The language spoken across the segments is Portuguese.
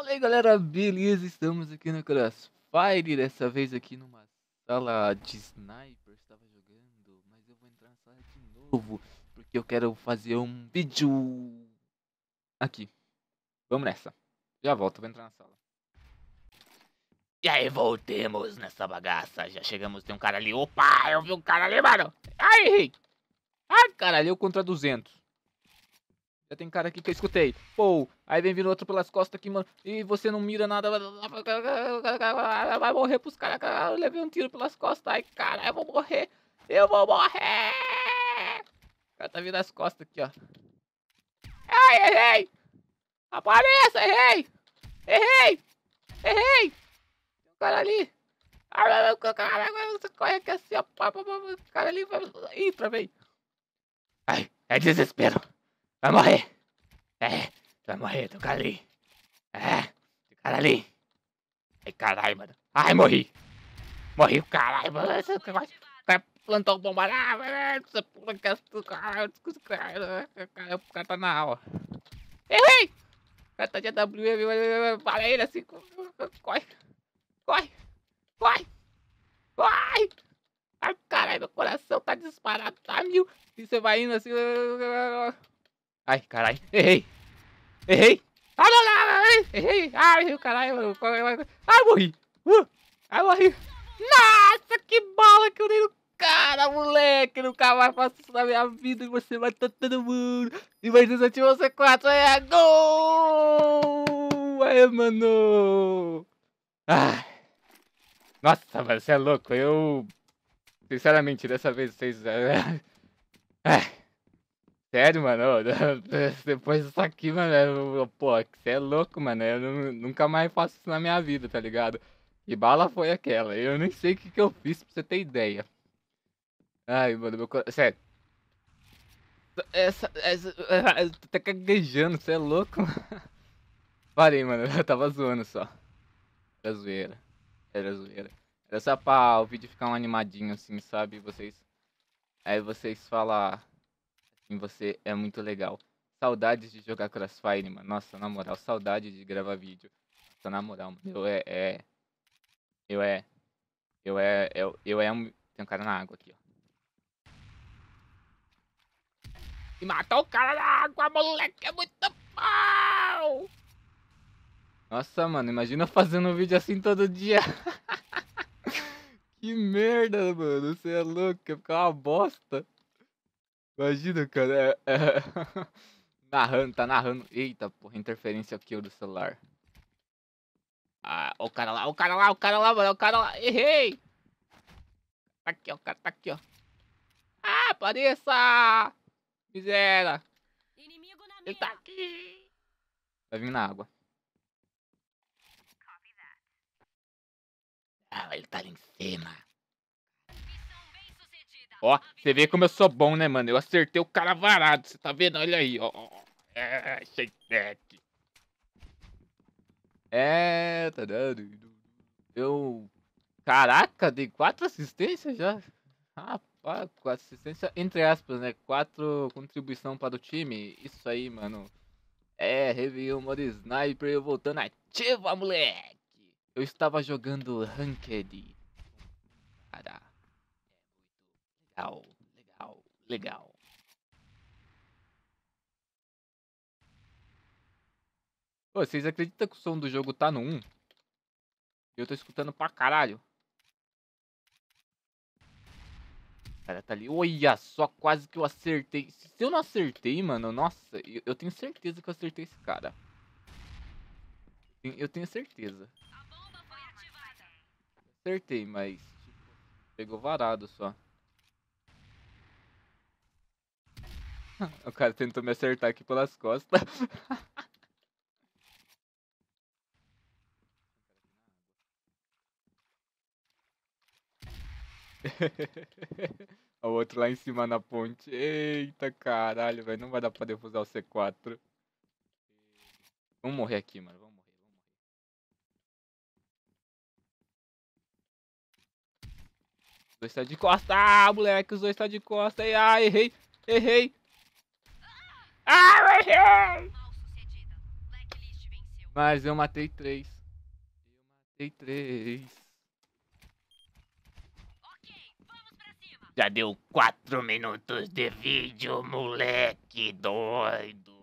Fala aí galera, beleza? Estamos aqui no Crossfire, dessa vez aqui numa sala de sniper, estava jogando, mas eu vou entrar na sala de novo, porque eu quero fazer um vídeo aqui. Vamos nessa, já volto, vou entrar na sala. E aí, voltemos nessa bagaça, já chegamos, tem um cara ali, opa, eu vi um cara ali, mano. Ai, Henrique. Ai, caralho, eu contra 200. Já tem cara aqui que eu escutei. Pô, aí vem vindo outro pelas costas aqui, mano. E você não mira nada. Vai morrer pros caras. Eu levei um tiro pelas costas. Ai, cara, eu vou morrer. Eu vou morrer. O cara tá vindo as costas aqui, ó. Ai, errei. Apareça, errei. Errei. Errei. O cara ali. Caralho, você corre aqui assim, ó. O cara ali vai... Ih, travei. Ai, é desespero. Vai morrer. É, vai morrer, tem um é cara ali. É, tem um cara ali. Ai, caralho, mano. Ai, morri. Morri, caralho, mano. Esse negócio vai plantar o bomba. lá! velho. Essa porra que é tudo, caralho. Né? O cara tá na aula. Errei! O cara tá de AWM. vai ele assim. Corre. Corre. Corre. Corre. Ai, caralho, meu coração tá disparado, tá mil. E você vai indo assim. Ai, caralho. Errei. Errei. Ah, não, não, não, errei. Ai, caralho. É ai, morri. Uh, ai, morri. Nossa, que bala que eu dei no cara, moleque. Nunca mais faço isso na minha vida. e Você mata tá todo mundo. E mais 17, você 4. É gol. Aê, mano. Ai. Nossa, você é louco. Eu... Sinceramente, dessa vez vocês... É, é. Ai. Sério, mano, depois disso aqui, mano, eu, pô, você é louco, mano, eu não, nunca mais faço isso na minha vida, tá ligado? E bala foi aquela, eu nem sei o que, que eu fiz pra você ter ideia. Ai, mano, meu coração, sério. Essa, essa, eu tô até gaguejando, você é louco? Parei, mano, eu tava zoando só. Era zoeira, era zoeira. Era só pra o vídeo ficar um animadinho assim, sabe? Vocês, aí vocês falar em você é muito legal. Saudades de jogar Crossfire, mano. Nossa, na moral, saudade de gravar vídeo. Nossa, na moral, mano. Eu é. é eu é. Eu é. Eu, eu é um. Tem um cara na água aqui, ó. E matar o cara na água, moleque, é muito mal! Nossa, mano, imagina fazendo um vídeo assim todo dia. que merda, mano, você é louco, ia ficar uma bosta. Imagina, cara. É, é... narrando, tá narrando. Eita, porra, interferência aqui do celular. Ah, o cara lá, o cara lá, o cara lá, mano, o cara lá. Errei! Tá aqui, ó, o cara tá aqui, ó. Ah, apareça! Miséria! Ele tá aqui! Vai vir na água. Ah, ele tá ali em cima. Ó, você vê como eu sou bom, né, mano? Eu acertei o cara varado, você tá vendo? Olha aí, ó. ó. É, shakeback. É, tá dando. Eu... Caraca, dei quatro assistências já? Rapaz, quatro assistências, entre aspas, né? Quatro contribuição para o time. Isso aí, mano. É, review modo sniper voltando ativa, moleque. Eu estava jogando Ranked Legal, legal, legal. Pô, vocês acreditam que o som do jogo tá no 1? Eu tô escutando pra caralho. Cara, tá ali. Olha só, quase que eu acertei. Se eu não acertei, mano, nossa, eu, eu tenho certeza que eu acertei esse cara. Eu tenho certeza. Acertei, mas tipo, pegou varado só. O cara tentou me acertar aqui pelas costas. o outro lá em cima na ponte. Eita caralho, velho. Não vai dar pra defusar o C4. Vamos morrer aqui, mano. Vamos morrer, vamos morrer. Os dois tá de costa. Ah, moleque, os dois tá de costa. Ah, errei, errei. Ah, eu errei! Mas eu matei três. Eu matei três. Já deu quatro minutos de vídeo, moleque doido.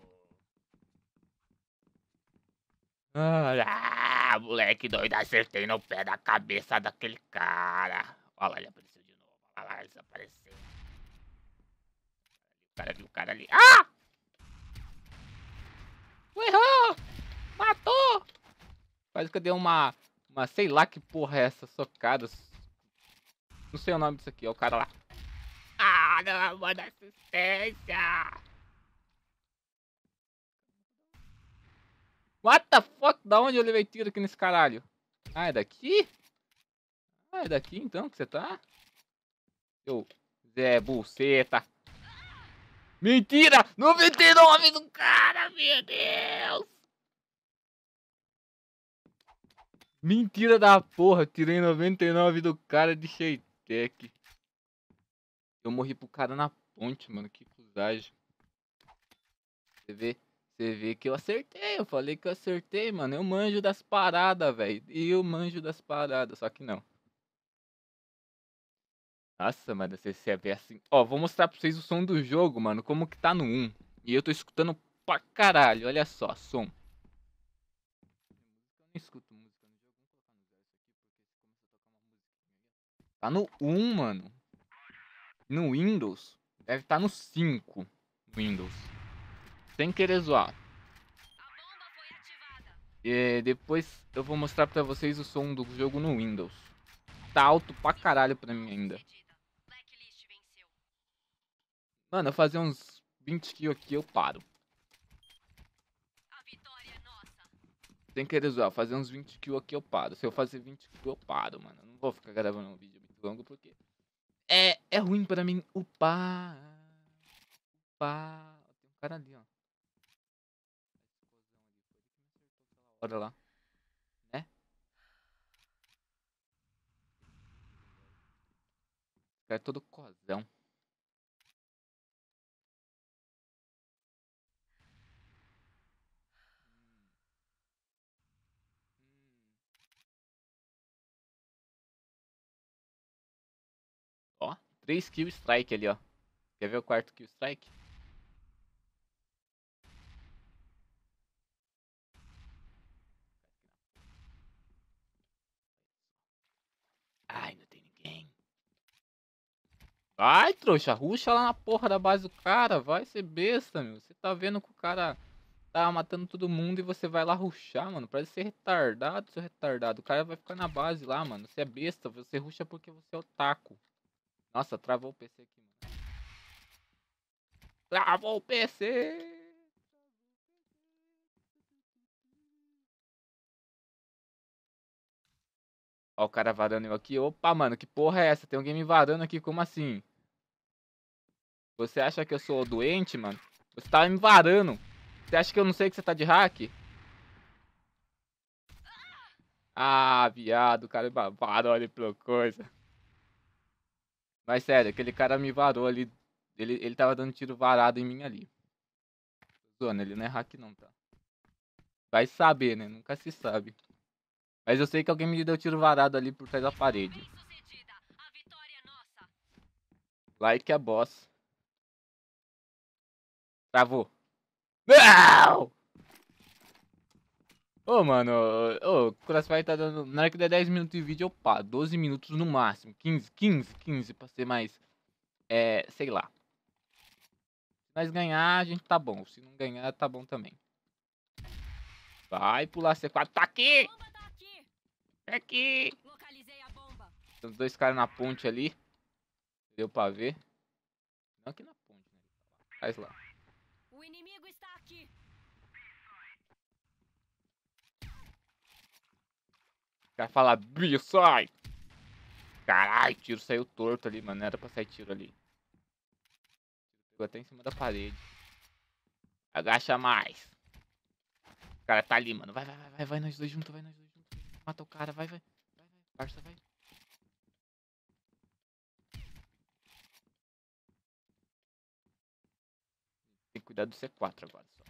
Ah, moleque doido, acertei no pé da cabeça daquele cara. Olha lá, ele apareceu de novo. Olha lá, ele desapareceu. O cara ali, o cara ali. Ah! Errou! Matou! Quase que eu dei uma. Uma sei lá que porra é essa socada. Não sei o nome disso aqui, ó. É o cara lá. Ah, não amor é da assistência! What the fuck? Da onde eu levei tiro aqui nesse caralho? Ah, é daqui? Ah, é daqui então que você tá? Eu. Zé, buceta. Mentira! 99 do cara, meu Deus! Mentira da porra, tirei 99 do cara de Sheitec. Eu morri pro cara na ponte, mano, que cruzagem. Você vê, você vê que eu acertei, eu falei que eu acertei, mano. Eu manjo das paradas, velho. E eu manjo das paradas, só que não. Nossa, mano, se você ver assim. Ó, vou mostrar pra vocês o som do jogo, mano, como que tá no 1. E eu tô escutando pra caralho, olha só, som. Eu não escuto música no jogo, vamos colocar no zero aqui, porque começa a tocar uma musiquinha. Tá no 1, mano. No Windows, deve estar tá no 5. Windows. Sem querer zoar. E depois eu vou mostrar pra vocês o som do jogo no Windows. Tá alto pra caralho pra mim ainda. Mano, eu fazer uns 20 kills aqui, eu paro. É Sem querer zoar, fazer uns 20 kills aqui eu paro. Se eu fazer 20 kills eu paro, mano. Eu não vou ficar gravando um vídeo muito longo porque... É, é ruim pra mim upar. Upar. Tem um cara ali, ó. Olha lá. Né? O cara é todo cozão. Três kill strike ali, ó. Quer ver o quarto kill strike? Ai, não tem ninguém. Vai, trouxa. Ruxa lá na porra da base do cara. Vai ser besta, meu. Você tá vendo que o cara tá matando todo mundo e você vai lá ruxar, mano. Parece ser retardado, seu retardado. O cara vai ficar na base lá, mano. Você é besta, você ruxa porque você é o taco. Nossa, travou o PC aqui, mano. Travou o PC! Ó o cara varando eu aqui. Opa, mano, que porra é essa? Tem alguém me varando aqui, como assim? Você acha que eu sou doente, mano? Você tava tá me varando. Você acha que eu não sei que você tá de hack? Ah, viado, o cara me varou ali pela coisa. Mas sério, aquele cara me varou ali. Ele, ele tava dando tiro varado em mim ali. Zona, ele não é hack não, tá? Vai saber, né? Nunca se sabe. Mas eu sei que alguém me deu tiro varado ali por trás da parede. Like a boss. Travou. Não! Ô, mano, ô, o Crossfire tá dando. Na hora que der 10 minutos de vídeo, opa, 12 minutos no máximo. 15, 15, 15 pra ser mais. É, sei lá. Se nós ganhar, a gente tá bom. Se não ganhar, tá bom também. Vai pular C4. Tá, tá aqui! Tá aqui! É aqui! Tem dois caras na ponte ali. Deu pra ver. Não aqui na ponte, né? Faz lá. cara fala, bicho sai! Caralho, tiro saiu torto ali, mano. Não era pra sair tiro ali. Ficou até em cima da parede. Agacha mais. O cara tá ali, mano. Vai, vai, vai, vai, vai, nós dois juntos, vai, nós dois juntos. Mata o cara, vai, vai. Vai, vai, parça, vai. Tem que cuidar do C4 agora só.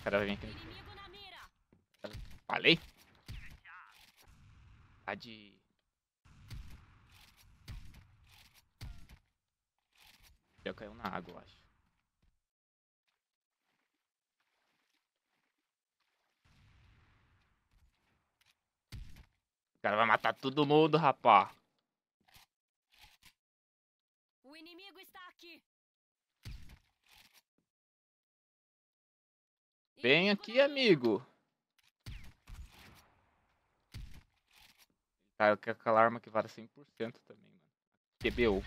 O cara vai vir aqui Falei? a de. Já caiu na água, eu acho. O cara vai matar todo mundo, rapá. O inimigo está aqui. Vem aqui, amigo. Cara, eu quero aquela arma que vale 100% também, mano. TBO.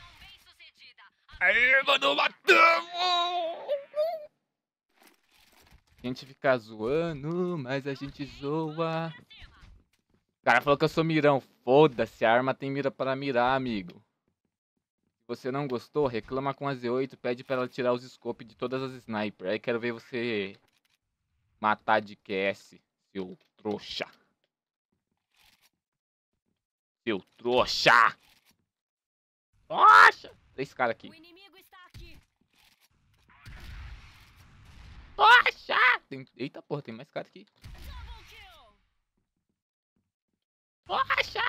Aê, mano, matamos! A gente fica zoando, mas a gente zoa. O cara falou que eu sou mirão. Foda-se, a arma tem mira para mirar, amigo. Se você não gostou, reclama com a Z8, pede para ela tirar os scopes de todas as snipers Aí quero ver você matar de QS, seu trouxa seu trouxa! Nossa! Três caras aqui. Nossa! Tem... Eita porra, tem mais cara aqui. Nossa!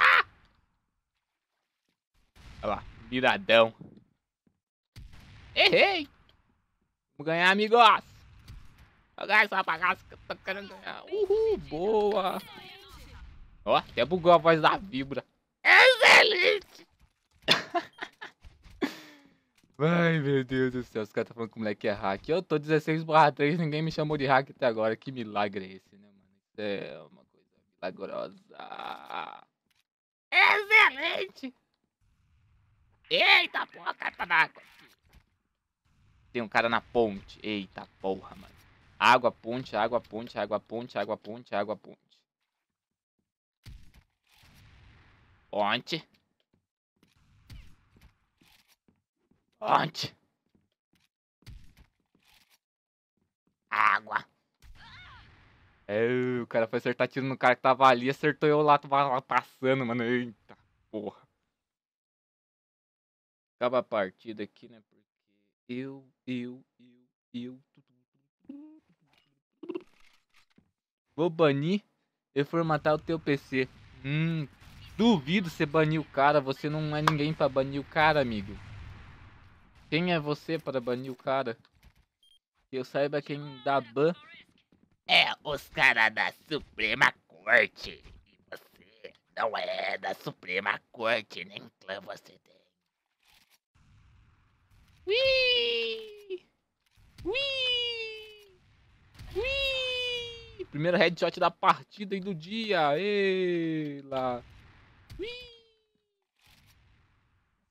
Olha lá, viradão. Errei! Vamos ganhar, amigos! Jogar essa bagaça que eu tô querendo ganhar. Uhul, boa! Ó, até bugou a voz da vibra. Ai, meu Deus do céu, os caras estão tá falando que o moleque é hack. Eu tô 16 barra 3, ninguém me chamou de hack até agora. Que milagre é esse, né, mano? Isso é uma coisa milagrosa. Excelente! Eita porra, carta d'água. Tem um cara na ponte. Eita porra, mano. Água, ponte, água, ponte, água, ponte, água, ponte, água, ponte. Ponte. Onde? Água. É, o cara foi acertar tiro no cara que tava ali, acertou eu lá, tava lá passando, mano. Eita porra. Acaba a partida aqui, né? Porque eu, eu, eu, eu. Vou banir e formatar o teu PC. Hum, duvido você banir o cara. Você não é ninguém pra banir o cara, amigo. Quem é você para banir o cara? Que eu saiba quem dá ban. É os caras da Suprema Corte. E você não é da Suprema Corte, nem clã você tem. Ui! Ui! Ui! Primeiro headshot da partida e do dia. Ei lá. Ui!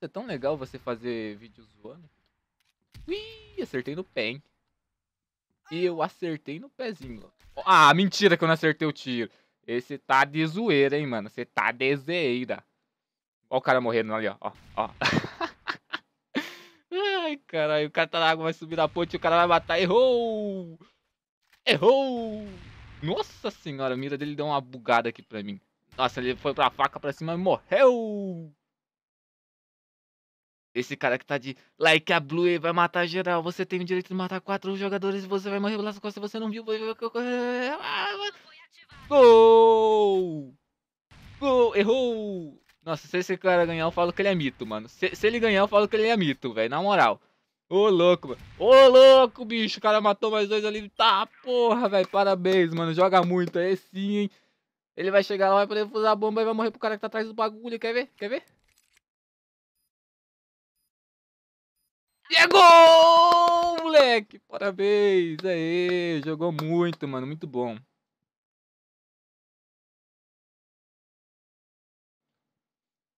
É tão legal você fazer vídeo zoando. Ui, acertei no pé, hein? E eu acertei no pezinho. Ah, mentira que eu não acertei o tiro. Esse tá de zoeira, hein, mano. Você tá de zoeira. Ó o cara morrendo ali, ó. Ó, ó. Ai, caralho. O cara tá na água, vai subir na ponte e o cara vai matar. Errou! Errou! Nossa senhora, a mira dele deu uma bugada aqui pra mim. Nossa, ele foi pra faca pra cima e morreu! Esse cara que tá de like a blue vai matar geral. Você tem o direito de matar quatro jogadores e você vai morrer pelas costas. Você não viu. Gol! Gol! Errou! Nossa, se esse cara ganhar, eu falo que ele é mito, mano. Se, se ele ganhar, eu falo que ele é mito, velho. Na moral. Ô, louco, mano. Ô, louco, bicho. O cara matou mais dois ali. Tá, porra, velho. Parabéns, mano. Joga muito. É sim, hein. Ele vai chegar lá, vai poder usar a bomba e vai morrer pro cara que tá atrás do bagulho. Quer ver? Quer ver? E é gol, moleque! Parabéns! Aê! Jogou muito, mano. Muito bom.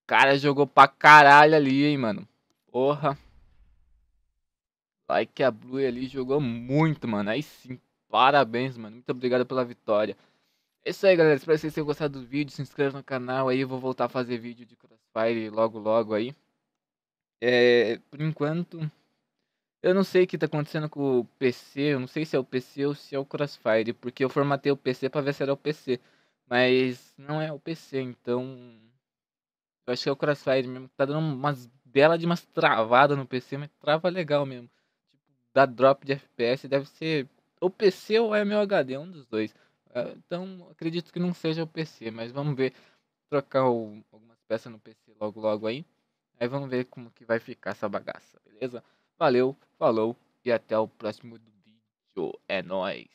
cara jogou pra caralho ali, hein, mano. Porra. Like a Blue ali jogou muito, mano. Aí sim, parabéns, mano. Muito obrigado pela vitória. É isso aí, galera. Espero que vocês tenham gostado do vídeo. Se inscreva no canal aí. Eu vou voltar a fazer vídeo de Crossfire logo, logo aí. É, por enquanto... Eu não sei o que tá acontecendo com o PC, eu não sei se é o PC ou se é o Crossfire, porque eu formatei o PC para ver se era o PC, mas não é o PC, então eu acho que é o Crossfire mesmo, tá dando umas belas de umas travadas no PC, mas trava legal mesmo. Tipo, dá drop de FPS, deve ser ou PC ou é meu HD, é um dos dois. Ah, então, acredito que não seja o PC, mas vamos ver trocar o, algumas peças no PC logo logo aí. Aí vamos ver como que vai ficar essa bagaça, beleza? Valeu, falou e até o próximo vídeo. É nóis!